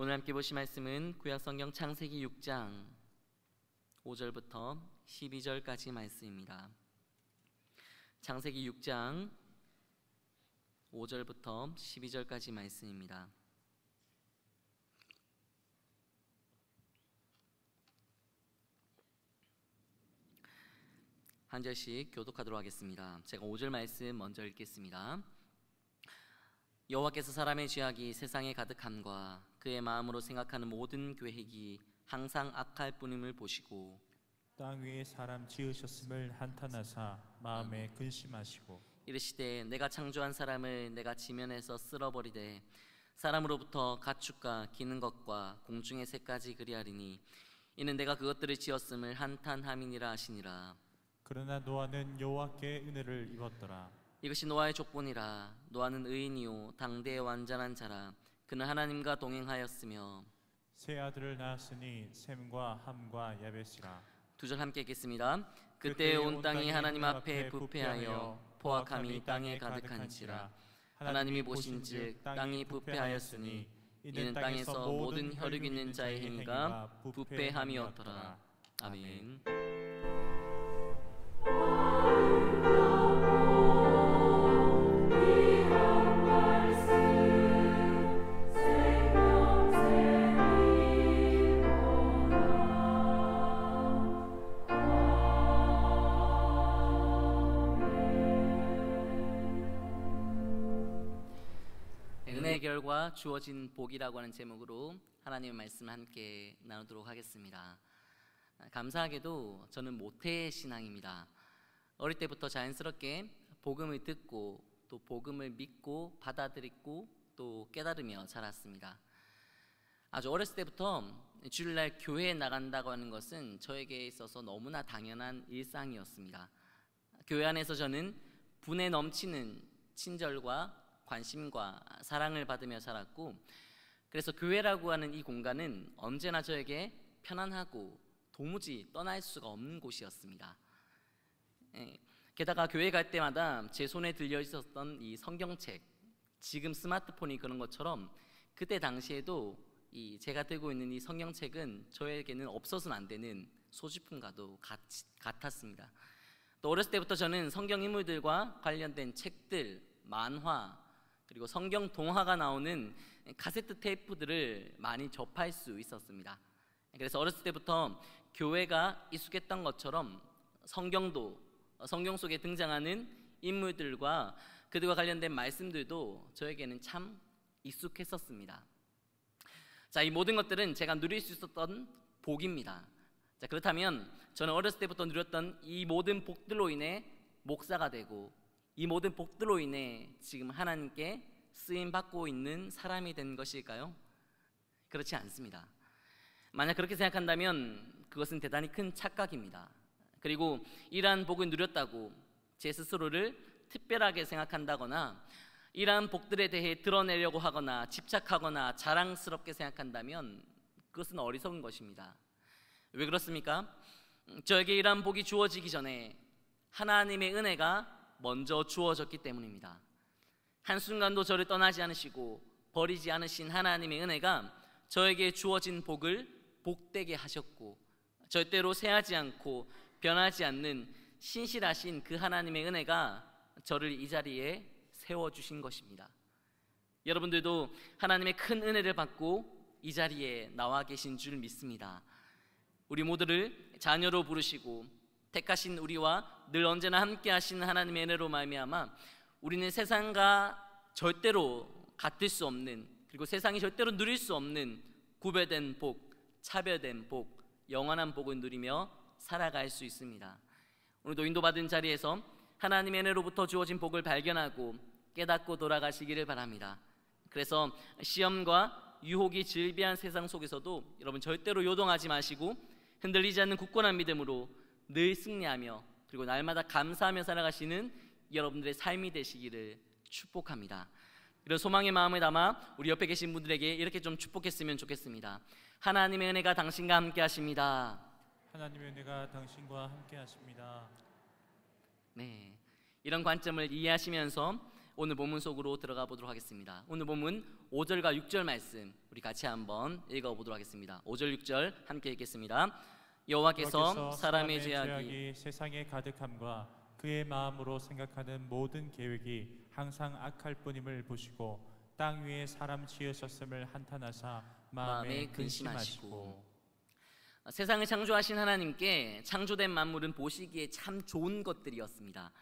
오늘 함께 보실 말씀은 구약성경 창세기 6장 5절부터 12절까지 말씀입니다. 창세기 6장 5절부터 12절까지 말씀입니다. 한 절씩 교독하도록 하겠습니다. 제가 5절 말씀 먼저 읽겠습니다. 여호와께서 사람의 죄악이 세상에 가득함과 그의 마음으로 생각하는 모든 계획이 항상 악할 뿐임을 보시고 땅 위에 사람 지으셨음을 한탄하사 마음에 근심하시고 이르시되 내가 창조한 사람을 내가 지면에서 쓸어버리되 사람으로부터 가축과 기는 것과 공중의 새까지 그리하리니 이는 내가 그것들을 지었음을 한탄함이니라 하시니라 그러나 노아는 여호와께 은혜를 입었더라 이것이 노아의 족본이라 노아는 의인이요 당대의 완전한 자라 그는 하나님과 동행하였으며 세 아들을 낳았으니 셈과 함과 야벳이라 두 절 함께 읽겠습니다 그때 온 땅이 하나님 앞에 부패하여 포악함이 땅에 가득한지라 하나님이 보신즉 땅이 부패하였으니 이는 땅에서 모든 혈육 있는 자의 행위가 부패함이었더라 아멘 주어진 복이라고 하는 제목으로 하나님의 말씀 함께 나누도록 하겠습니다. 감사하게도 저는 모태 신앙입니다. 어릴 때부터 자연스럽게 복음을 듣고 또 복음을 믿고 받아들이고 또 깨달으며 자랐습니다. 아주 어렸을 때부터 주일날 교회에 나간다고 하는 것은 저에게 있어서 너무나 당연한 일상이었습니다. 교회 안에서 저는 분에 넘치는 친절과 관심과 사랑을 받으며 살았고 그래서 교회라고 하는 이 공간은 언제나 저에게 편안하고 도무지 떠날 수가 없는 곳이었습니다. 예, 게다가 교회 갈 때마다 제 손에 들려 있었던 이 성경책, 지금 스마트폰이 그런 것처럼 그때 당시에도 이 제가 들고 있는 이 성경책은 저에게는 없어서는 안 되는 소지품과도 같, 같았습니다. 또 어렸을 때부터 저는 성경 인물들과 관련된 책들, 만화, 그리고 성경 동화가 나오는 카세트 테이프들을 많이 접할 수 있었습니다. 그래서 어렸을 때부터 교회가 익숙했던 것처럼 성경도 성경 속에 등장하는 인물들과 그들과 관련된 말씀들도 저에게는 참 익숙했었습니다. 자, 이 모든 것들은 제가 누릴 수 있었던 복입니다. 자, 그렇다면 저는 어렸을 때부터 누렸던 이 모든 복들로 인해 목사가 되고 이 모든 복들로 인해 지금 하나님께 쓰임 받고 있는 사람이 된 것일까요? 그렇지 않습니다. 만약 그렇게 생각한다면 그것은 대단히 큰 착각입니다. 그리고 이러한 복을 누렸다고 제 스스로를 특별하게 생각한다거나 이러한 복들에 대해 드러내려고 하거나 집착하거나 자랑스럽게 생각한다면 그것은 어리석은 것입니다. 왜 그렇습니까? 저에게 이러한 복이 주어지기 전에 하나님의 은혜가 먼저 주어졌기 때문입니다. 한순간도 저를 떠나지 않으시고 버리지 않으신 하나님의 은혜가 저에게 주어진 복을 복되게 하셨고 절대로 새하지 않고 변하지 않는 신실하신 그 하나님의 은혜가 저를 이 자리에 세워 주신 것입니다. 여러분들도 하나님의 큰 은혜를 받고 이 자리에 나와 계신 줄 믿습니다. 우리 모두를 자녀로 부르시고 택하신 우리와 늘 언제나 함께 하시는 하나님의 은혜로 말미암아 우리는 세상과 절대로 같을 수 없는 그리고 세상이 절대로 누릴 수 없는 구별된 복, 차별된 복, 영원한 복을 누리며 살아갈 수 있습니다. 오늘도 인도받은 자리에서 하나님의 은혜로부터 주어진 복을 발견하고 깨닫고 돌아가시기를 바랍니다. 그래서 시험과 유혹이 질비한 세상 속에서도 여러분 절대로 요동하지 마시고 흔들리지 않는 굳건한 믿음으로 늘 승리하며 그리고 날마다 감사하며 살아가시는 여러분들의 삶이 되시기를 축복합니다. 이런 소망의 마음을 담아 우리 옆에 계신 분들에게 이렇게 좀 축복했으면 좋겠습니다. 하나님의 은혜가 당신과 함께 하십니다. 하나님의 은혜가 당신과 함께 하십니다. 네. 이런 관점을 이해하시면서 오늘 본문 속으로 들어가 보도록 하겠습니다. 오늘 본문 5절과 6절 말씀 우리 같이 한번 읽어 보도록 하겠습니다. 5절 6절 함께 읽겠습니다. 여호와께서 사람의 죄악이 세상에 가득함과 그의 마음으로 생각하는 모든 계획이 항상 악할 뿐임을 보시고 땅 위에 사람 지으셨음을 한탄하사 마음에 근심하시고 아, 세상을 창조하신 하나님께 창조된 만물은 보시기에 참 좋은 것들이었습니다.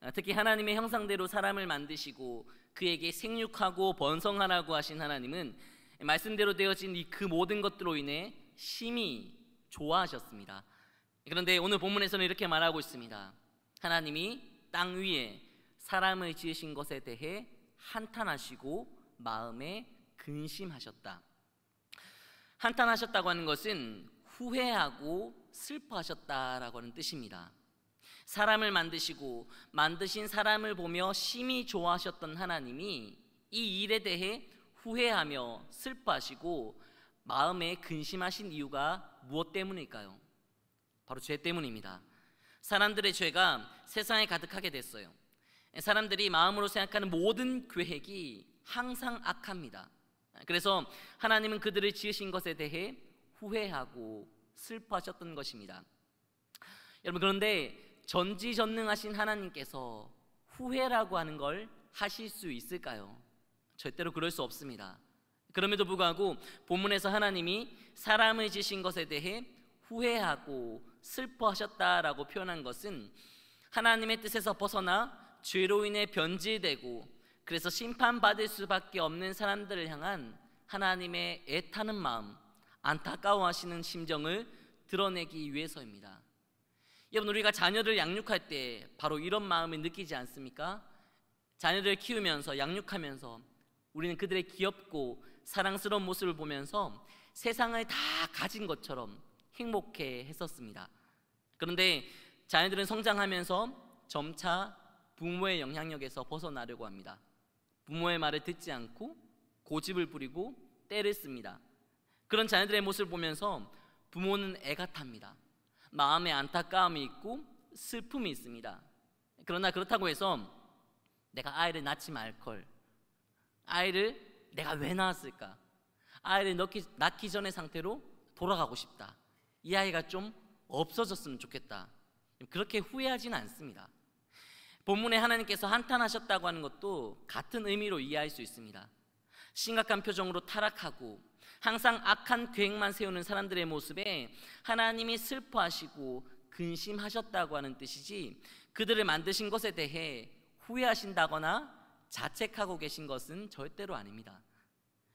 아, 특히 하나님의 형상대로 사람을 만드시고 그에게 생육하고 번성하라고 하신 하나님은 말씀대로 되어진 이 그 모든 것들로 인해 심히 좋아하셨습니다. 그런데 오늘 본문에서는 이렇게 말하고 있습니다. 하나님이 땅 위에 사람을 지으신 것에 대해 한탄하시고 마음에 근심하셨다. 한탄하셨다고 하는 것은 후회하고 슬퍼하셨다라고 하는 뜻입니다. 사람을 만드시고 만드신 사람을 보며 심히 좋아하셨던 하나님이 이 일에 대해 후회하며 슬퍼하시고 마음에 근심하신 이유가 무엇 때문일까요? 바로 죄 때문입니다. 사람들의 죄가 세상에 가득하게 됐어요. 사람들이 마음으로 생각하는 모든 계획이 항상 악합니다. 그래서 하나님은 그들을 지으신 것에 대해 후회하고 슬퍼하셨던 것입니다. 여러분 그런데 전지전능하신 하나님께서 후회라고 하는 걸 하실 수 있을까요? 절대로 그럴 수 없습니다. 그럼에도 불구하고 본문에서 하나님이 사람을 지신 것에 대해 후회하고 슬퍼하셨다라고 표현한 것은 하나님의 뜻에서 벗어나 죄로 인해 변질되고 그래서 심판받을 수밖에 없는 사람들을 향한 하나님의 애타는 마음, 안타까워하시는 심정을 드러내기 위해서입니다. 여러분 우리가 자녀를 양육할 때 바로 이런 마음을 느끼지 않습니까? 자녀를 키우면서 양육하면서 우리는 그들의 귀엽고 사랑스러운 모습을 보면서 세상을 다 가진 것처럼 행복해 했었습니다. 그런데 자녀들은 성장하면서 점차 부모의 영향력에서 벗어나려고 합니다. 부모의 말을 듣지 않고 고집을 부리고 때를 씁니다. 그런 자녀들의 모습을 보면서 부모는 애가 탑니다. 마음에 안타까움이 있고 슬픔이 있습니다. 그러나 그렇다고 해서 내가 아이를 낳지 말걸. 아이를 내가 왜 낳았을까? 아이를 낳기, 낳기 전의 상태로 돌아가고 싶다. 이 아이가 좀 없어졌으면 좋겠다. 그렇게 후회하지는 않습니다. 본문에 하나님께서 한탄하셨다고 하는 것도 같은 의미로 이해할 수 있습니다. 심각한 표정으로 타락하고 항상 악한 계획만 세우는 사람들의 모습에 하나님이 슬퍼하시고 근심하셨다고 하는 뜻이지 그들을 만드신 것에 대해 후회하신다거나 자책하고 계신 것은 절대로 아닙니다.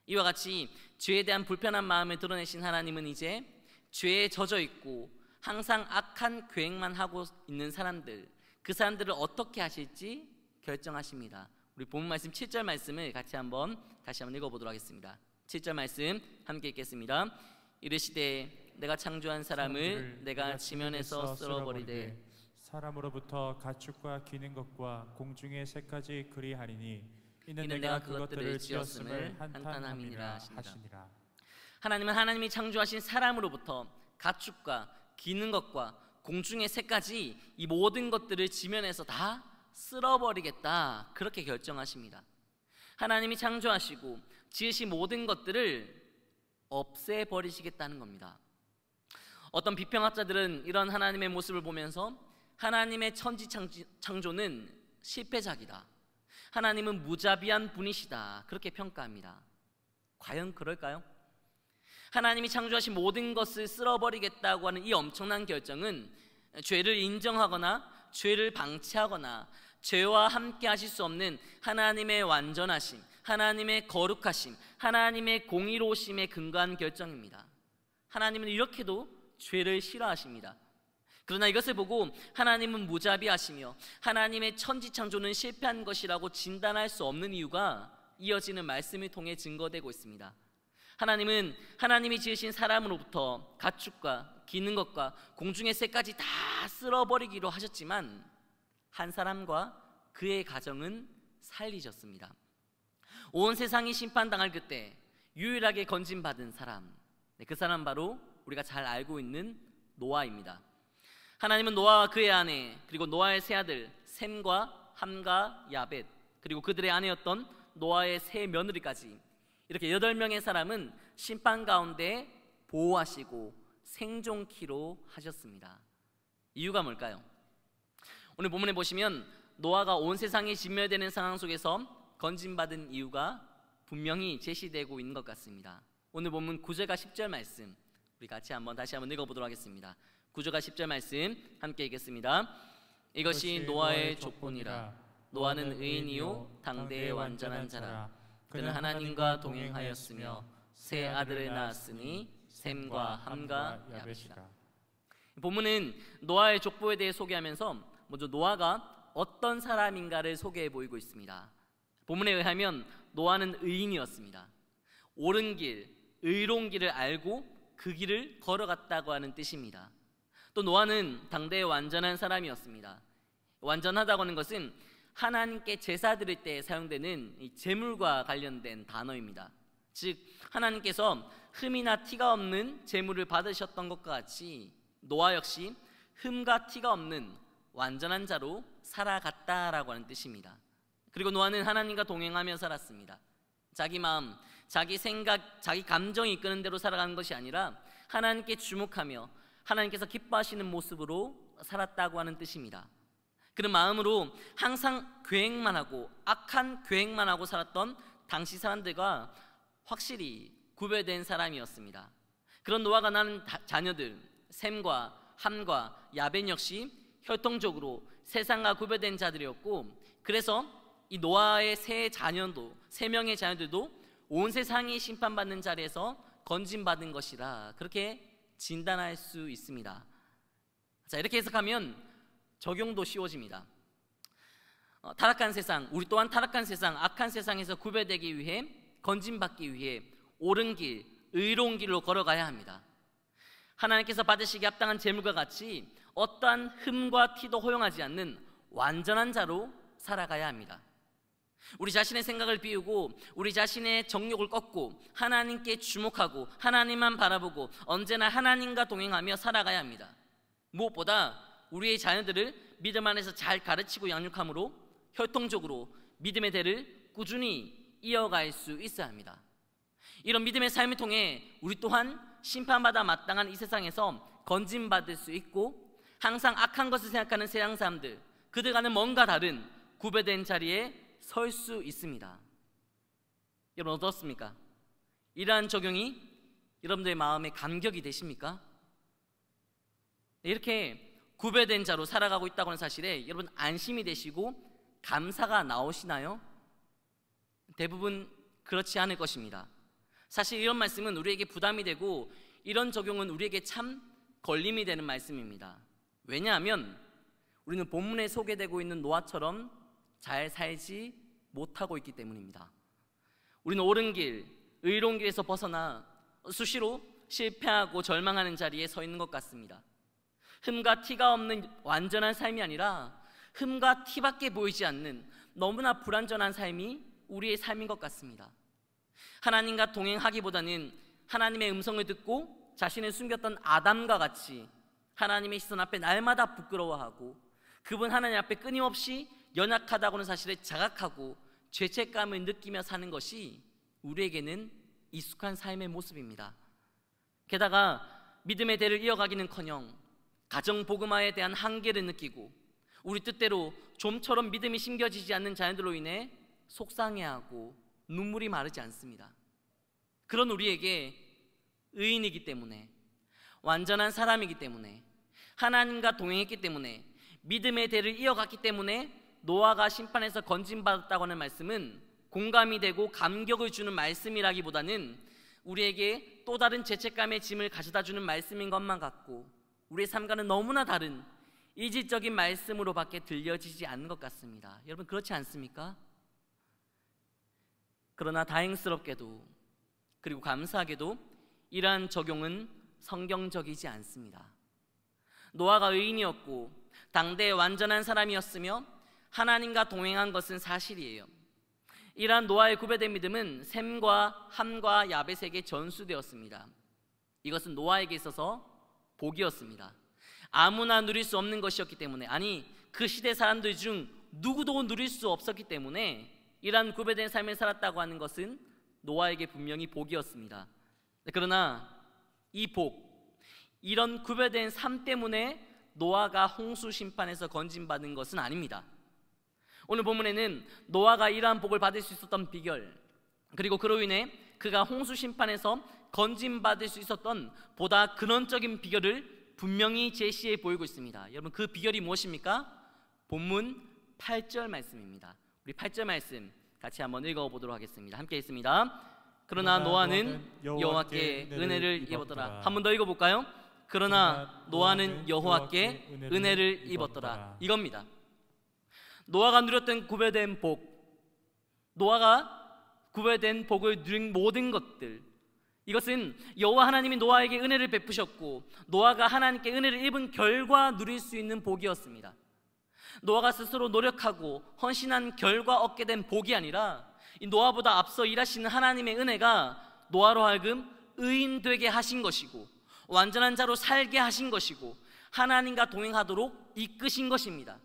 이와 같이 죄에 대한 불편한 마음을 드러내신 하나님은 이제 죄에 젖어 있고 항상 악한 계획만 하고 있는 사람들 그 사람들을 어떻게 하실지 결정하십니다. 우리 본 말씀 7절 말씀을 같이 한번 다시 한번 읽어 보도록 하겠습니다. 7절 말씀 함께 읽겠습니다. 이르시되 내가 창조한 사람을 내가 지면에서 쓸어버리되 사람으로부터 가축과 기는 것과 공중의 새까지 그리하리니 이는 내가 그것들을 지었음을 한탄함이라 하시니라. 하나님은 하나님이 창조하신 사람으로부터 가축과 기는 것과 공중의 새까지 이 모든 것들을 지면에서 다 쓸어버리겠다 그렇게 결정하십니다. 하나님이 창조하시고 지으신 모든 것들을 없애버리시겠다는 겁니다. 어떤 비평학자들은 이런 하나님의 모습을 보면서 하나님의 천지 창조는 실패작이다. 하나님은 무자비한 분이시다. 그렇게 평가합니다. 과연 그럴까요? 하나님이 창조하신 모든 것을 쓸어버리겠다고 하는 이 엄청난 결정은 죄를 인정하거나 죄를 방치하거나 죄와 함께 하실 수 없는 하나님의 완전하심, 하나님의 거룩하심, 하나님의 공의로우심에 근거한 결정입니다. 하나님은 이렇게도 죄를 싫어하십니다. 그러나 이것을 보고 하나님은 무자비하시며 하나님의 천지 창조는 실패한 것이라고 진단할 수 없는 이유가 이어지는 말씀을 통해 증거되고 있습니다. 하나님은 하나님이 지으신 사람으로부터 가축과 기는 것과 공중의 새까지 다 쓸어버리기로 하셨지만 한 사람과 그의 가정은 살리셨습니다. 온 세상이 심판당할 그때 유일하게 건진받은 사람, 네, 그 사람 바로 우리가 잘 알고 있는 노아입니다. 하나님은 노아와 그의 아내 그리고 노아의 세 아들 샘과 함과 야벳 그리고 그들의 아내였던 노아의 세 며느리까지 이렇게 여덟 명의 사람은 심판 가운데 보호하시고 생존키로 하셨습니다. 이유가 뭘까요? 오늘 본문에 보시면 노아가 온 세상이 진멸되는 상황 속에서 건진받은 이유가 분명히 제시되고 있는 것 같습니다. 오늘 본문 9절과 10절 말씀 우리 같이 한번 다시 한번 읽어보도록 하겠습니다. 구조가 10절 말씀 함께 읽겠습니다. 이것이 노아의 조건이라 노아는 의인이요 당대의 완전한 자라 그는 하나님과 동행하였으며 세 아들을 낳았으니 샘과 함과 야벳이라. 본문은 노아의 족보에 대해 소개하면서 먼저 노아가 어떤 사람인가를 소개해 보이고 있습니다. 본문에 의하면 노아는 의인이었습니다. 옳은 길, 의로운 길을 알고 그 길을 걸어갔다고 하는 뜻입니다. 또 노아는 당대의 완전한 사람이었습니다. 완전하다고 하는 것은 하나님께 제사 드릴 때 사용되는 이 제물과 관련된 단어입니다. 즉 하나님께서 흠이나 티가 없는 제물을 받으셨던 것과 같이 노아 역시 흠과 티가 없는 완전한 자로 살아갔다라고 하는 뜻입니다. 그리고 노아는 하나님과 동행하며 살았습니다. 자기 마음, 자기 생각, 자기 감정이 이끄는 대로 살아가는 것이 아니라 하나님께 주목하며 하나님께서 기뻐하시는 모습으로 살았다고 하는 뜻입니다. 그런 마음으로 항상 계획만 하고 악한 계획만 하고 살았던 당시 사람들과 확실히 구별된 사람이었습니다. 그런 노아가 낳은 자녀들 샘과 함과 야벤 역시 혈통적으로 세상과 구별된 자들이었고 그래서 이 노아의 세 자녀도 세 명의 자녀들도 온 세상이 심판받는 자리에서 건진받은 것이라 그렇게 진단할 수 있습니다. 자, 이렇게 해석하면 적용도 쉬워집니다. 어, 타락한 세상, 우리 또한 타락한 세상, 악한 세상에서 구별되기 위해 건진받기 위해 옳은 길, 의로운 길로 걸어가야 합니다. 하나님께서 받으시기 합당한 재물과 같이 어떠한 흠과 티도 허용하지 않는 완전한 자로 살아가야 합니다. 우리 자신의 생각을 비우고 우리 자신의 정욕을 꺾고 하나님께 주목하고 하나님만 바라보고 언제나 하나님과 동행하며 살아가야 합니다. 무엇보다 우리의 자녀들을 믿음 안에서 잘 가르치고 양육함으로 혈통적으로 믿음의 대를 꾸준히 이어갈 수 있어야 합니다. 이런 믿음의 삶을 통해 우리 또한 심판받아 마땅한 이 세상에서 건진받을 수 있고 항상 악한 것을 생각하는 세상 사람들 그들과는 뭔가 다른 구별된 자리에 설수 있습니다. 여러분 어떻습니까? 이러한 적용이 여러분들의 마음에 감격이 되십니까? 이렇게 구별된 자로 살아가고 있다고 하는 사실에 여러분 안심이 되시고 감사가 나오시나요? 대부분 그렇지 않을 것입니다. 사실 이런 말씀은 우리에게 부담이 되고 이런 적용은 우리에게 참 걸림이 되는 말씀입니다. 왜냐하면 우리는 본문에 소개되고 있는 노아처럼 잘 살지 못하고 있기 때문입니다. 우리는 옳은 길, 의로운 길에서 벗어나 수시로 실패하고 절망하는 자리에 서 있는 것 같습니다. 흠과 티가 없는 완전한 삶이 아니라 흠과 티밖에 보이지 않는 너무나 불완전한 삶이 우리의 삶인 것 같습니다. 하나님과 동행하기보다는 하나님의 음성을 듣고 자신을 숨겼던 아담과 같이 하나님의 시선 앞에 날마다 부끄러워하고 그분 하나님 앞에 끊임없이 연약하다고는 사실에 자각하고 죄책감을 느끼며 사는 것이 우리에게는 익숙한 삶의 모습입니다. 게다가 믿음의 대를 이어가기는커녕 가정 복음화에 대한 한계를 느끼고 우리 뜻대로 좀처럼 믿음이 심겨지지 않는 자녀들로 인해 속상해하고 눈물이 마르지 않습니다. 그런 우리에게 의인이기 때문에 완전한 사람이기 때문에 하나님과 동행했기 때문에 믿음의 대를 이어갔기 때문에 노아가 심판에서 건진받았다고 하는 말씀은 공감이 되고 감격을 주는 말씀이라기보다는 우리에게 또 다른 죄책감의 짐을 가져다 주는 말씀인 것만 같고 우리의 삶과는 너무나 다른 이질적인 말씀으로밖에 들려지지 않는 것 같습니다. 여러분 그렇지 않습니까? 그러나 다행스럽게도 그리고 감사하게도 이러한 적용은 성경적이지 않습니다. 노아가 의인이었고 당대의 완전한 사람이었으며 하나님과 동행한 것은 사실이에요. 이러한 노아의 구별된 믿음은 샘과 함과 야벳에게 전수되었습니다. 이것은 노아에게 있어서 복이었습니다. 아무나 누릴 수 없는 것이었기 때문에 아니 그 시대 사람들 중 누구도 누릴 수 없었기 때문에 이러한 구별된 삶을 살았다고 하는 것은 노아에게 분명히 복이었습니다. 네, 그러나 이 복, 이런 구별된 삶 때문에 노아가 홍수 심판에서 건진받은 것은 아닙니다. 오늘 본문에는 노아가 이러한 복을 받을 수 있었던 비결 그리고 그로 인해 그가 홍수 심판에서 건진받을 수 있었던 보다 근원적인 비결을 분명히 제시해 보이고 있습니다. 여러분 그 비결이 무엇입니까? 본문 8절 말씀입니다. 우리 8절 말씀 같이 한번 읽어 보도록 하겠습니다. 함께 있습니다. 그러나 노아는 여호와께 은혜를 입었더라. 한 번 더 읽어 볼까요? 그러나 노아는 여호와께 은혜를 입었더라. 이겁니다. 노아가 누렸던 구별된 복, 노아가 구별된 복을 누린 모든 것들, 이것은 여호와 하나님이 노아에게 은혜를 베푸셨고 노아가 하나님께 은혜를 입은 결과 누릴 수 있는 복이었습니다. 노아가 스스로 노력하고 헌신한 결과 얻게 된 복이 아니라 노아보다 앞서 일하시는 하나님의 은혜가 노아로 하여금 의인 되게 하신 것이고 완전한 자로 살게 하신 것이고 하나님과 동행하도록 이끄신 것입니다.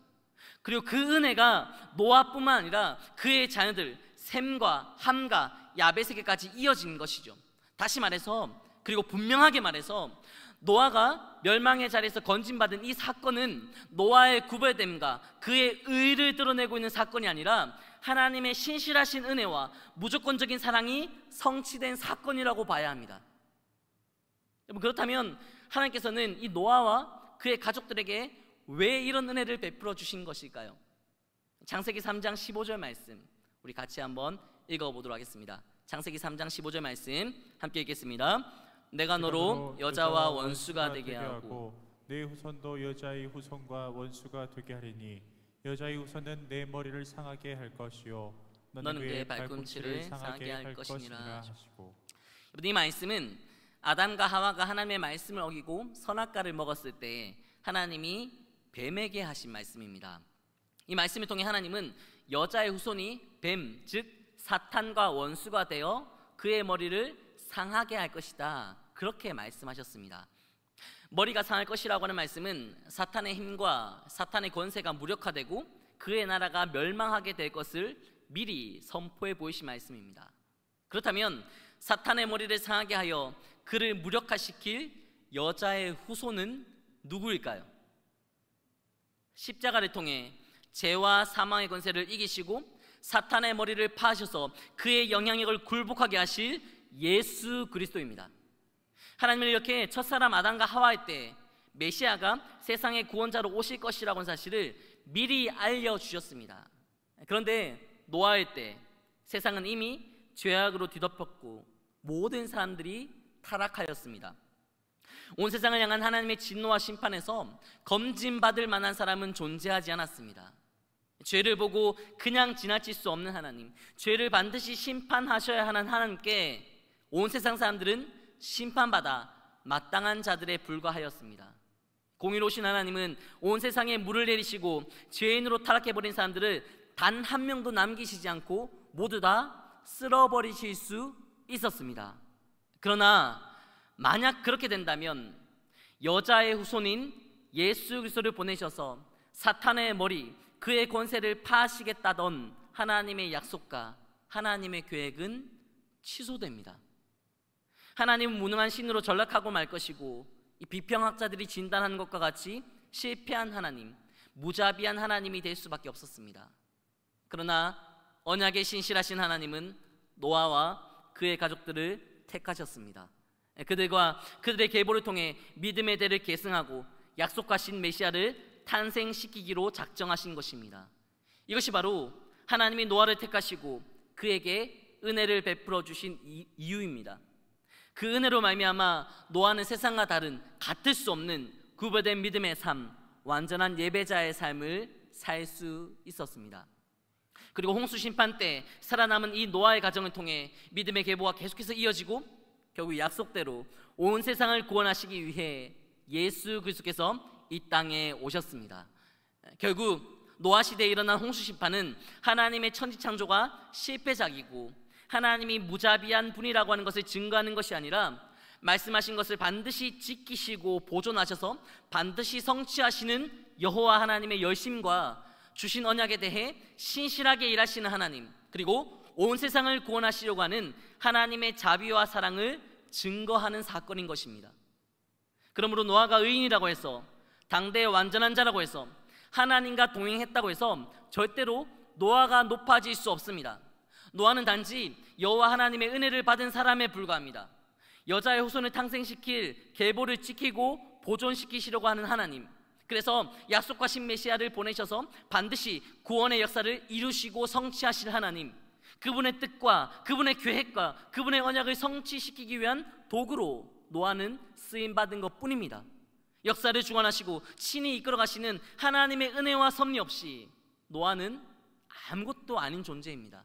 그리고 그 은혜가 노아뿐만 아니라 그의 자녀들 샘과 함과 야벳에게까지 이어진 것이죠. 다시 말해서 그리고 분명하게 말해서 노아가 멸망의 자리에서 건진받은 이 사건은 노아의 구별됨과 그의 의를 드러내고 있는 사건이 아니라 하나님의 신실하신 은혜와 무조건적인 사랑이 성취된 사건이라고 봐야 합니다. 그렇다면 하나님께서는 이 노아와 그의 가족들에게 왜 이런 은혜를 베풀어 주신 것일까요? 창세기 3장 15절 말씀 우리 같이 한번 읽어보도록 하겠습니다. 창세기 3장 15절 말씀 함께 읽겠습니다. 내가 너로 여자와 원수가 되게 하고 내 후손도 여자의 후손과 원수가 되게 하리니 여자의 후손은 내 머리를 상하게 할 것이요 너는 그의 발꿈치를 상하게 할것이라 하시고 이 말씀은 아담과 하와가 하나님의 말씀을 어기고 선악과를 먹었을 때 하나님이 뱀에게 하신 말씀입니다. 이 말씀을 통해 하나님은 여자의 후손이 뱀, 즉 사탄과 원수가 되어 그의 머리를 상하게 할 것이다. 그렇게 말씀하셨습니다. 머리가 상할 것이라고 하는 말씀은 사탄의 힘과 사탄의 권세가 무력화되고 그의 나라가 멸망하게 될 것을 미리 선포해 보이신 말씀입니다. 그렇다면 사탄의 머리를 상하게 하여 그를 무력화시킬 여자의 후손은 누구일까요? 십자가를 통해 죄와 사망의 권세를 이기시고 사탄의 머리를 파셔서 그의 영향력을 굴복하게 하실 예수 그리스도입니다. 하나님은 이렇게 첫사람 아담과 하와의 때 메시아가 세상의 구원자로 오실 것이라고 는 사실을 미리 알려주셨습니다. 그런데 노아의 때 세상은 이미 죄악으로 뒤덮였고 모든 사람들이 타락하였습니다. 온 세상을 향한 하나님의 진노와 심판에서 검진받을 만한 사람은 존재하지 않았습니다. 죄를 보고 그냥 지나칠 수 없는 하나님, 죄를 반드시 심판하셔야 하는 하나님께 온 세상 사람들은 심판받아 마땅한 자들에 불과하였습니다. 공의로우신 하나님은 온 세상에 물을 내리시고 죄인으로 타락해버린 사람들을 단 한 명도 남기시지 않고 모두 다 쓸어버리실 수 있었습니다. 그러나 만약 그렇게 된다면 여자의 후손인 예수 그리스도를 보내셔서 사탄의 머리 그의 권세를 파시겠다던 하나님의 약속과 하나님의 계획은 취소됩니다. 하나님은 무능한 신으로 전락하고 말 것이고 비평학자들이 진단한 것과 같이 실패한 하나님, 무자비한 하나님이 될 수밖에 없었습니다. 그러나 언약에 신실하신 하나님은 노아와 그의 가족들을 택하셨습니다. 예, 그들과 그들의 계보를 통해 믿음의 대를 계승하고 약속하신 메시아를 탄생시키기로 작정하신 것입니다. 이것이 바로 하나님이 노아를 택하시고 그에게 은혜를 베풀어 주신 이유입니다. 그 은혜로 말미암아 노아는 세상과 다른 같을 수 없는 구별된 믿음의 삶, 완전한 예배자의 삶을 살 수 있었습니다. 그리고 홍수 심판 때 살아남은 이 노아의 가정을 통해 믿음의 계보가 계속해서 이어지고 결국 약속대로 온 세상을 구원하시기 위해 예수 그리스도께서 이 땅에 오셨습니다. 결국 노아 시대에 일어난 홍수 심판은 하나님의 천지 창조가 실패작이고 하나님이 무자비한 분이라고 하는 것을 증거하는 것이 아니라 말씀하신 것을 반드시 지키시고 보존하셔서 반드시 성취하시는 여호와 하나님의 열심과 주신 언약에 대해 신실하게 일하시는 하나님 그리고 온 세상을 구원하시려고 하는 하나님의 자비와 사랑을 증거하는 사건인 것입니다. 그러므로 노아가 의인이라고 해서 당대의 완전한 자라고 해서 하나님과 동행했다고 해서 절대로 노아가 높아질 수 없습니다. 노아는 단지 여호와 하나님의 은혜를 받은 사람에 불과합니다. 여자의 후손을 탄생시킬 계보를 지키고 보존시키시려고 하는 하나님. 그래서 약속하신 메시아를 보내셔서 반드시 구원의 역사를 이루시고 성취하실 하나님. 그분의 뜻과 그분의 계획과 그분의 언약을 성취시키기 위한 도구로 노아는 쓰임 받은 것뿐입니다. 역사를 주관하시고 친히 이끌어 가시는 하나님의 은혜와 섭리 없이 노아는 아무것도 아닌 존재입니다.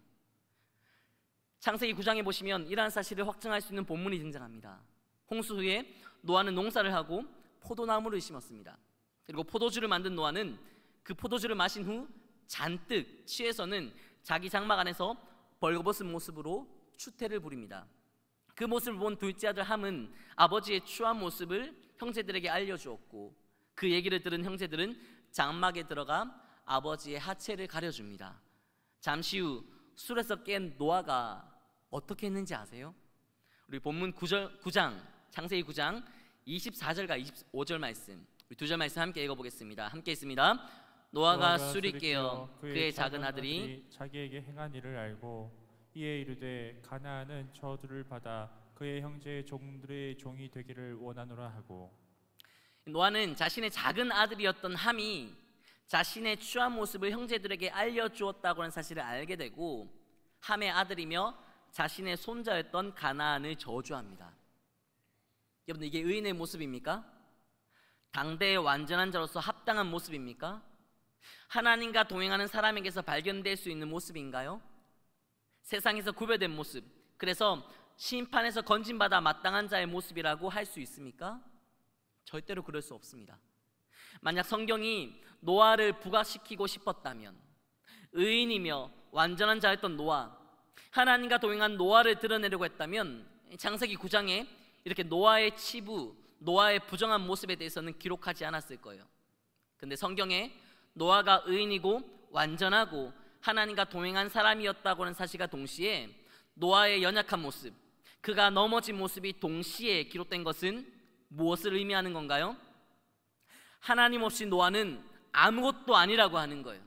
창세기 9장에 보시면 이러한 사실을 확증할 수 있는 본문이 등장합니다. 홍수 후에 노아는 농사를 하고 포도나무를 심었습니다. 그리고 포도주를 만든 노아는 그 포도주를 마신 후 잔뜩 취해서는 자기 장막 안에서 벌거벗은 모습으로 추태를 부립니다. 그 모습을 본 둘째 아들 함은 아버지의 추한 모습을 형제들에게 알려주었고 그 얘기를 들은 형제들은 장막에 들어가 아버지의 하체를 가려줍니다. 잠시 후 술에서 깬 노아가 어떻게 했는지 아세요? 우리 본문 9절, 9장, 창세기 9장 24절과 25절 말씀 우리 두절 말씀 함께 읽어보겠습니다. 함께 있습니다. 노아가 술이 깨어 그의 작은 아들이 자기에게 행한 일을 알고 이에 이르되 가나안은 저주를 받아 그의 형제의 종들의 종이 되기를 원하노라 하고 노아는 자신의 작은 아들이었던 함이 자신의 추한 모습을 형제들에게 알려주었다고 하는 사실을 알게 되고 함의 아들이며 자신의 손자였던 가나안을 저주합니다. 여러분 이게 의인의 모습입니까? 당대의 완전한 자로서 합당한 모습입니까? 하나님과 동행하는 사람에게서 발견될 수 있는 모습인가요? 세상에서 구별된 모습. 그래서 심판에서 건진받아 마땅한 자의 모습이라고 할 수 있습니까? 절대로 그럴 수 없습니다. 만약 성경이 노아를 부각시키고 싶었다면 의인이며 완전한 자였던 노아, 하나님과 동행한 노아를 드러내려고 했다면 장세기 9장에 이렇게 노아의 치부, 노아의 부정한 모습에 대해서는 기록하지 않았을 거예요. 근데 성경에 노아가 의인이고 완전하고 하나님과 동행한 사람이었다고는 하 사실과 동시에 노아의 연약한 모습, 그가 넘어진 모습이 동시에 기록된 것은 무엇을 의미하는 건가요? 하나님 없이 노아는 아무것도 아니라고 하는 거예요.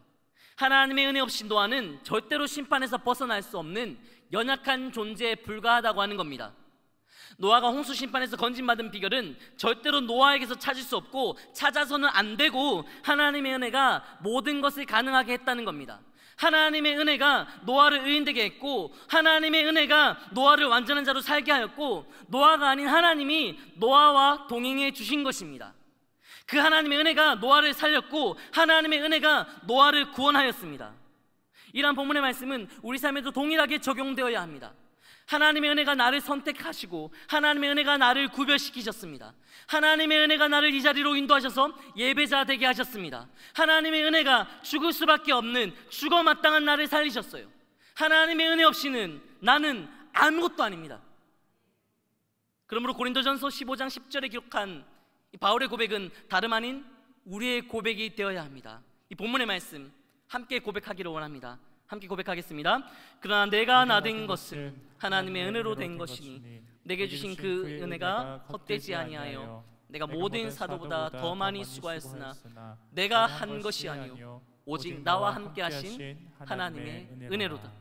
하나님의 은혜 없이 노아는 절대로 심판에서 벗어날 수 없는 연약한 존재에 불과하다고 하는 겁니다. 노아가 홍수 심판에서 건진받은 비결은 절대로 노아에게서 찾을 수 없고 찾아서는 안 되고 하나님의 은혜가 모든 것을 가능하게 했다는 겁니다. 하나님의 은혜가 노아를 의인되게 했고 하나님의 은혜가 노아를 완전한 자로 살게 하였고 노아가 아닌 하나님이 노아와 동행해 주신 것입니다. 그 하나님의 은혜가 노아를 살렸고 하나님의 은혜가 노아를 구원하였습니다. 이러한 본문의 말씀은 우리 삶에도 동일하게 적용되어야 합니다. 하나님의 은혜가 나를 선택하시고 하나님의 은혜가 나를 구별시키셨습니다. 하나님의 은혜가 나를 이 자리로 인도하셔서 예배자 되게 하셨습니다. 하나님의 은혜가 죽을 수밖에 없는 죽어 마땅한 나를 살리셨어요. 하나님의 은혜 없이는 나는 아무것도 아닙니다. 그러므로 고린도전서 15장 10절에 기록한 바울의 고백은 다름 아닌 우리의 고백이 되어야 합니다. 이 본문의 말씀 함께 고백하기를 원합니다. 함께 고백하겠습니다. 그러나 내가 나 된 것은 하나님의 은혜로 된 것이니 내게 주신 그, 그 은혜가 헛되지 아니하여 내가 모든 사도보다 더 많이 수고하였으나 내가 한 것이 아니요 오직 나와 함께 하신 하나님의 은혜로다.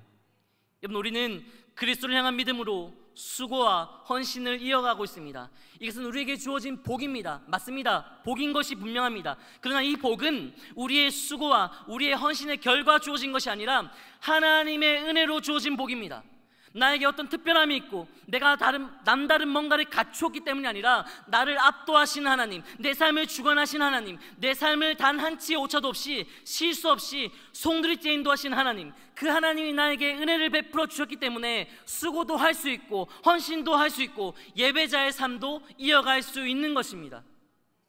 여러분 우리는 그리스도를 향한 믿음으로 수고와 헌신을 이어가고 있습니다. 이것은 우리에게 주어진 복입니다. 맞습니다. 복인 것이 분명합니다. 그러나 이 복은 우리의 수고와 우리의 헌신의 결과 주어진 것이 아니라 하나님의 은혜로 주어진 복입니다. 나에게 어떤 특별함이 있고 내가 다른 남다른 뭔가를 갖추었기 때문이 아니라 나를 압도하신 하나님, 내 삶을 주관하신 하나님, 내 삶을 단 한 치의 오차도 없이 실수 없이 송두리째 인도하신 하나님, 그 하나님이 나에게 은혜를 베풀어 주셨기 때문에 수고도 할 수 있고 헌신도 할 수 있고 예배자의 삶도 이어갈 수 있는 것입니다.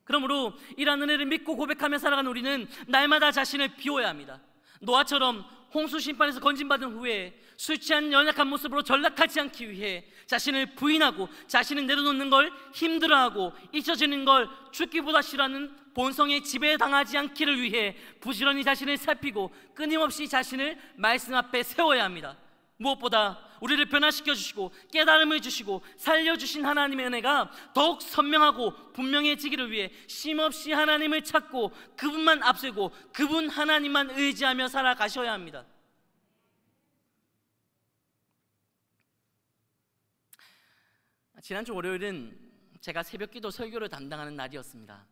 그러므로 이러한 은혜를 믿고 고백하며 살아가는 우리는 날마다 자신을 비워야 합니다. 노아처럼 홍수 심판에서 건진받은 후에 수치한 연약한 모습으로 전락하지 않기 위해 자신을 부인하고 자신을 내려놓는 걸 힘들어하고 잊혀지는 걸 죽기보다 싫어하는 본성에 지배당하지 않기를 위해 부지런히 자신을 살피고 끊임없이 자신을 말씀 앞에 세워야 합니다. 무엇보다 우리를 변화시켜 주시고 깨달음을 주시고 살려 주신 하나님의 은혜가 더욱 선명하고 분명해지기를 위해 심없이 하나님을 찾고 그분만 앞세고 그분 하나님만 의지하며 살아가셔야 합니다. 지난주 월요일은 제가 새벽 기도 설교를 담당하는 날이었습니다.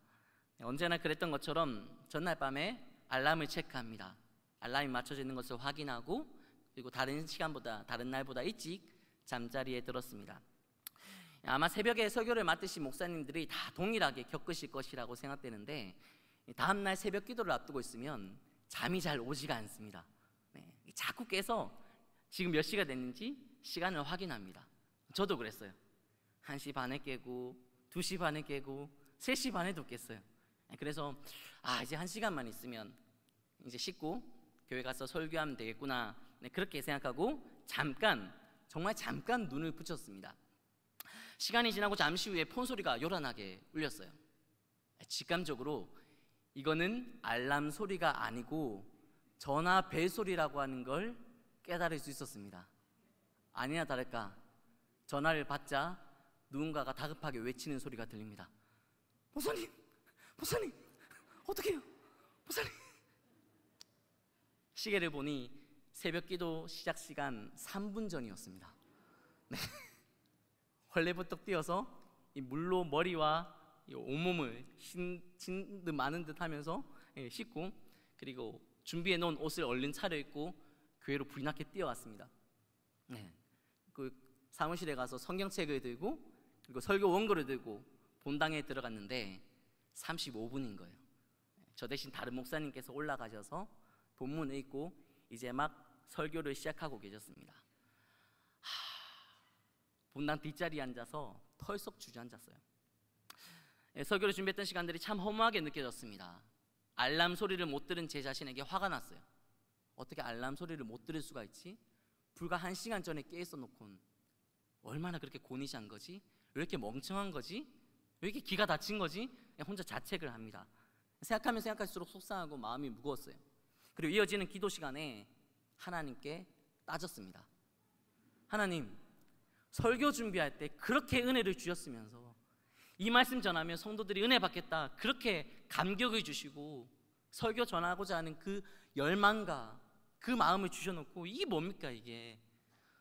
언제나 그랬던 것처럼 전날 밤에 알람을 체크합니다. 알람이 맞춰져 있는 것을 확인하고 그리고 다른 시간보다 다른 날보다 일찍 잠자리에 들었습니다. 아마 새벽에 설교를 맡으신 목사님들이 다 동일하게 겪으실 것이라고 생각되는데 다음 날 새벽 기도를 앞두고 있으면 잠이 잘 오지가 않습니다. 네, 자꾸 깨서 지금 몇 시가 됐는지 시간을 확인합니다. 저도 그랬어요. 1시 반에 깨고 2시 반에 깨고 3시 반에도 깼어요. 그래서 아 이제 한 시간만 있으면 이제 씻고 교회 가서 설교하면 되겠구나 네, 그렇게 생각하고 잠깐 정말 잠깐 눈을 붙였습니다. 시간이 지나고 잠시 후에 폰 소리가 요란하게 울렸어요. 직감적으로 이거는 알람 소리가 아니고 전화 벨 소리라고 하는 걸 깨달을 수 있었습니다. 아니나 다를까 전화를 받자 누군가가 다급하게 외치는 소리가 들립니다. 목사님, 목사님, 어떻게요, 목사님? 시계를 보니 새벽 기도 시작 시간 3분 전이었습니다. 네. 벌레부터 뛰어서 물로 머리와 온몸을 신듯 많은 듯 하면서 예, 씻고 그리고 준비해 놓은 옷을 얼른 차려입고 교회로 불이 나게 뛰어왔습니다. 네. 그 사무실에 가서 성경책을 들고 그리고 설교 원고를 들고 본당에 들어갔는데 35분인 거예요. 저 대신 다른 목사님께서 올라가셔서 본문 읽고 이제 막 설교를 시작하고 계셨습니다. 하, 본당 뒷자리에 앉아서 털썩 주저앉았어요. 예, 설교를 준비했던 시간들이 참 허무하게 느껴졌습니다. 알람 소리를 못 들은 제 자신에게 화가 났어요. 어떻게 알람 소리를 못 들을 수가 있지? 불과 한 시간 전에 깨 있어 놓곤 얼마나 그렇게 고니시한 거지? 왜 이렇게 멍청한 거지? 왜 이렇게 기가 다친 거지? 예, 혼자 자책을 합니다. 생각하면 생각할수록 속상하고 마음이 무거웠어요. 그리고 이어지는 기도 시간에 하나님께 따졌습니다. 하나님, 설교 준비할 때 그렇게 은혜를 주셨으면서 이 말씀 전하면 성도들이 은혜 받겠다. 그렇게 감격을 주시고 설교 전하고자 하는 그 열망과 그 마음을 주셔놓고 이게 뭡니까 이게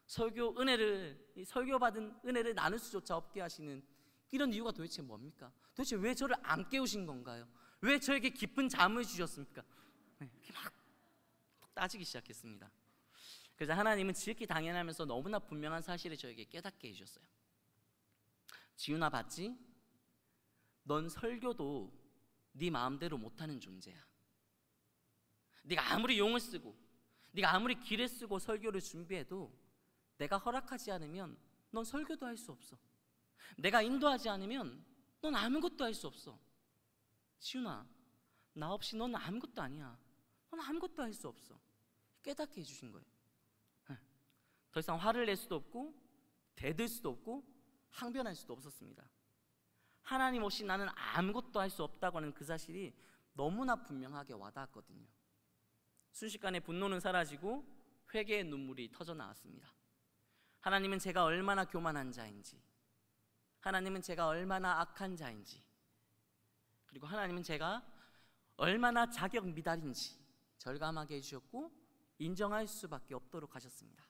설교 은혜를 설교 받은 은혜를 나눌 수조차 없게 하시는 이런 이유가 도대체 뭡니까? 도대체 왜 저를 안 깨우신 건가요? 왜 저에게 깊은 잠을 주셨습니까? 네, 막 따지기 시작했습니다. 그래서 하나님은 지극히 당연하면서 너무나 분명한 사실을 저에게 깨닫게 해주셨어요. 지윤아 봤지? 넌 설교도 네 마음대로 못하는 존재야. 네가 아무리 용을 쓰고, 네가 아무리 길을 쓰고 설교를 준비해도 내가 허락하지 않으면 넌 설교도 할 수 없어. 내가 인도하지 않으면 넌 아무것도 할 수 없어. 지윤아, 나 없이 넌 아무것도 아니야. 그건 아무것도 할 수 없어. 깨닫게 해주신 거예요. 예. 더 이상 화를 낼 수도 없고 대들 수도 없고 항변할 수도 없었습니다. 하나님 없이 나는 아무것도 할 수 없다고 하는 그 사실이 너무나 분명하게 와닿았거든요. 순식간에 분노는 사라지고 회개의 눈물이 터져 나왔습니다. 하나님은 제가 얼마나 교만한 자인지, 하나님은 제가 얼마나 악한 자인지, 그리고 하나님은 제가 얼마나 자격 미달인지 절감하게 해주셨고 인정할 수밖에 없도록 하셨습니다.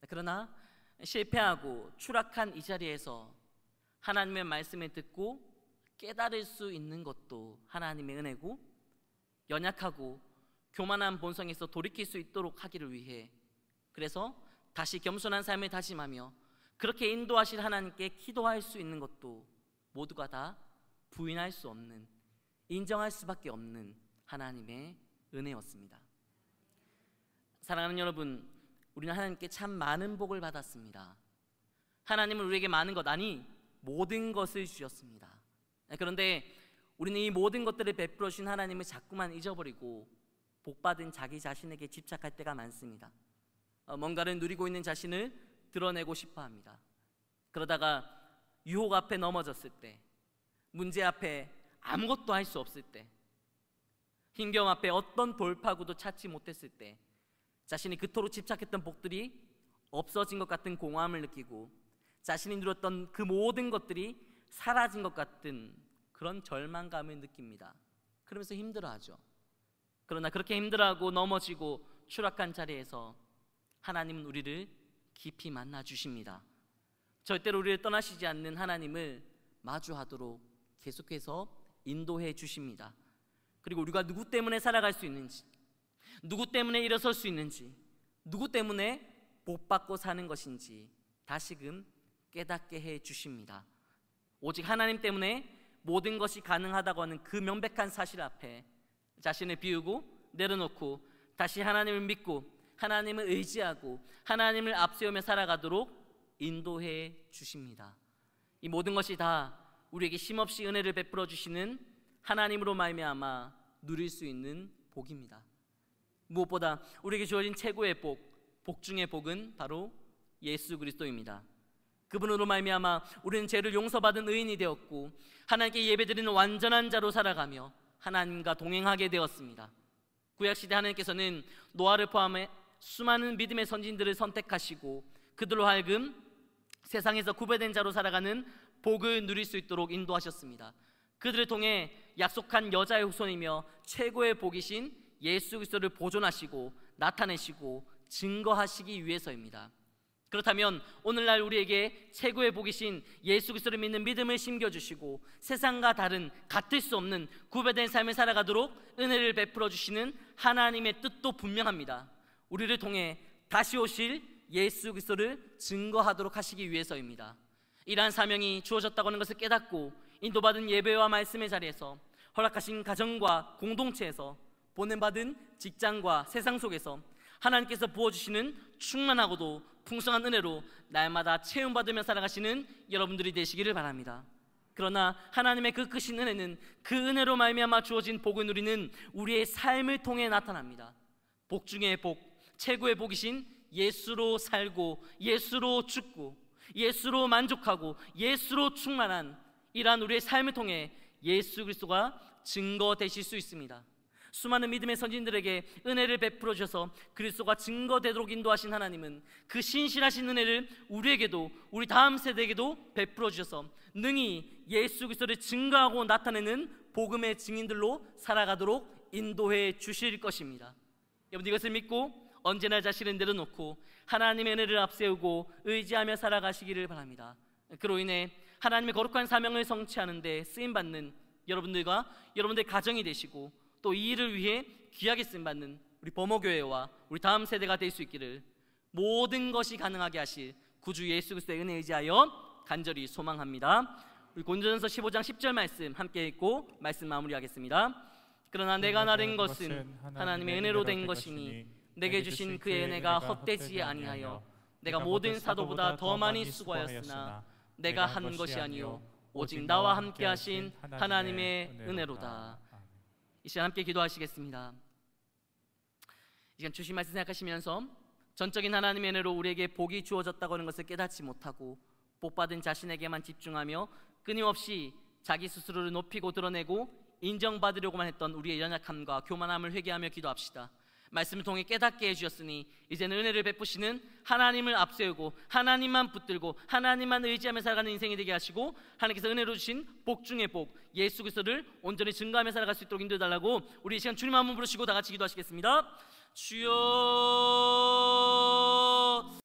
네, 그러나 실패하고 추락한 이 자리에서 하나님의 말씀을 듣고 깨달을 수 있는 것도 하나님의 은혜고 연약하고 교만한 본성에서 돌이킬 수 있도록 하기를 위해 그래서 다시 겸손한 삶을 다짐하며 그렇게 인도하실 하나님께 기도할 수 있는 것도 모두가 다 부인할 수 없는 인정할 수밖에 없는 하나님의 은혜였습니다. 사랑하는 여러분, 우리는 하나님께 참 많은 복을 받았습니다. 하나님은 우리에게 많은 것 아니 모든 것을 주셨습니다. 네, 그런데 우리는 이 모든 것들을 베풀어 주신 하나님을 자꾸만 잊어버리고 복받은 자기 자신에게 집착할 때가 많습니다. 어, 뭔가를 누리고 있는 자신을 드러내고 싶어 합니다. 그러다가 유혹 앞에 넘어졌을 때, 문제 앞에 아무것도 할 수 없을 때, h i n 앞에 어떤 돌파구도 찾지 못했을 때 자신이 그토록 집착했던 복들이 없어진 것 같은 공허함을 느끼고 자신이 누렸던 그 모든 것들이 사라진 것 같은 그런 절망감을 느낍니다. 그러면서 힘들어하죠. 그러나 그렇게 힘들어하고 넘어지고 추락한 자리에서 하나님은 우리를 깊이 만나 주십니다. 절대로 우리를 떠나시지 않는 하나님을 마주하도록 계속해서 인도해 주십니다. 그리고 우리가 누구 때문에 살아갈 수 있는지, 누구 때문에 일어설 수 있는지, 누구 때문에 못 받고 사는 것인지 다시금 깨닫게 해 주십니다. 오직 하나님 때문에 모든 것이 가능하다고 하는 그 명백한 사실 앞에 자신을 비우고 내려놓고 다시 하나님을 믿고 하나님을 의지하고 하나님을 앞세우며 살아가도록 인도해 주십니다. 이 모든 것이 다 우리에게 힘없이 은혜를 베풀어 주시는 하나님으로 말미암아 누릴 수 있는 복입니다. 무엇보다 우리에게 주어진 최고의 복, 복 중의 복은 바로 예수 그리스도입니다. 그분으로 말미암아 우리는 죄를 용서받은 의인이 되었고 하나님께 예배드리는 완전한 자로 살아가며 하나님과 동행하게 되었습니다. 구약 시대 하나님께서는 노아를 포함해 수많은 믿음의 선진들을 선택하시고 그들로 하여금 세상에서 구별된 자로 살아가는 복을 누릴 수 있도록 인도하셨습니다. 그들을 통해 약속한 여자의 후손이며 최고의 복이신 예수 그리스도를 보존하시고 나타내시고 증거하시기 위해서입니다. 그렇다면 오늘날 우리에게 최고의 복이신 예수 그리스도를 믿는 믿음을 심겨 주시고 세상과 다른 같을 수 없는 구별된 삶을 살아가도록 은혜를 베풀어 주시는 하나님의 뜻도 분명합니다. 우리를 통해 다시 오실 예수 그리스도를 증거하도록 하시기 위해서입니다. 이러한 사명이 주어졌다고 하는 것을 깨닫고 인도받은 예배와 말씀의 자리에서 허락하신 가정과 공동체에서 보냄받은 직장과 세상 속에서 하나님께서 부어주시는 충만하고도 풍성한 은혜로 날마다 채움받으며 살아가시는 여러분들이 되시기를 바랍니다. 그러나 하나님의 그 크신 은혜는 그 은혜로 말미암아 주어진 복을 누리는 우리의 삶을 통해 나타납니다. 복 중의 복, 최고의 복이신 예수로 살고 예수로 죽고 예수로 만족하고 예수로 충만한 이러한 우리의 삶을 통해 예수 그리스도가 증거 되실 수 있습니다. 수많은 믿음의 선진들에게 은혜를 베풀어 주셔서 그리스도가 증거되도록 인도하신 하나님은 그 신실하신 은혜를 우리에게도 우리 다음 세대에게도 베풀어 주셔서 능히 예수 그리스도를 증거하고 나타내는 복음의 증인들로 살아가도록 인도해 주실 것입니다. 여러분 이것을 믿고 언제나 자신을 내려놓고 하나님의 은혜를 앞세우고 의지하며 살아가시기를 바랍니다. 그로 인해 하나님의 거룩한 사명을 성취하는 데 쓰임 받는 여러분들과 여러분들 의 가정이 되시고 또 이 일을 위해 귀하게 쓰임 받는 우리 범어교회와 우리 다음 세대가 될 수 있기를 모든 것이 가능하게 하실 구주 예수 그리스도의 은혜 의지하여 간절히 소망합니다. 우리 고린도전서 15장 10절 말씀 함께 읽고 말씀 마무리하겠습니다. 그러나 내가 나른 것은 하나님의 은혜로 된 것이니 내게 주신 그의 은혜가 헛되지 아니하여 내가 모든 사도보다 더 많이 수고하였으나 내가 한 것이 아니요 오직 나와 함께 하신 하나님의 은혜로다. 이 시간 함께 기도하시겠습니다. 이 시간 주신 말씀 생각하시면서 전적인 하나님의 은혜로 우리에게 복이 주어졌다고 하는 것을 깨닫지 못하고 복받은 자신에게만 집중하며 끊임없이 자기 스스로를 높이고 드러내고 인정받으려고만 했던 우리의 연약함과 교만함을 회개하며 기도합시다. 말씀을 통해 깨닫게 해주셨으니 이제는 은혜를 베푸시는 하나님을 앞세우고 하나님만 붙들고 하나님만 의지하며 살아가는 인생이 되게 하시고 하나님께서 은혜로 주신 복 중의 복 예수 그리스도를 온전히 증거하며 살아갈 수 있도록 인도해달라고 우리 이 시간 주님 한번 부르시고 다 같이 기도하시겠습니다 주여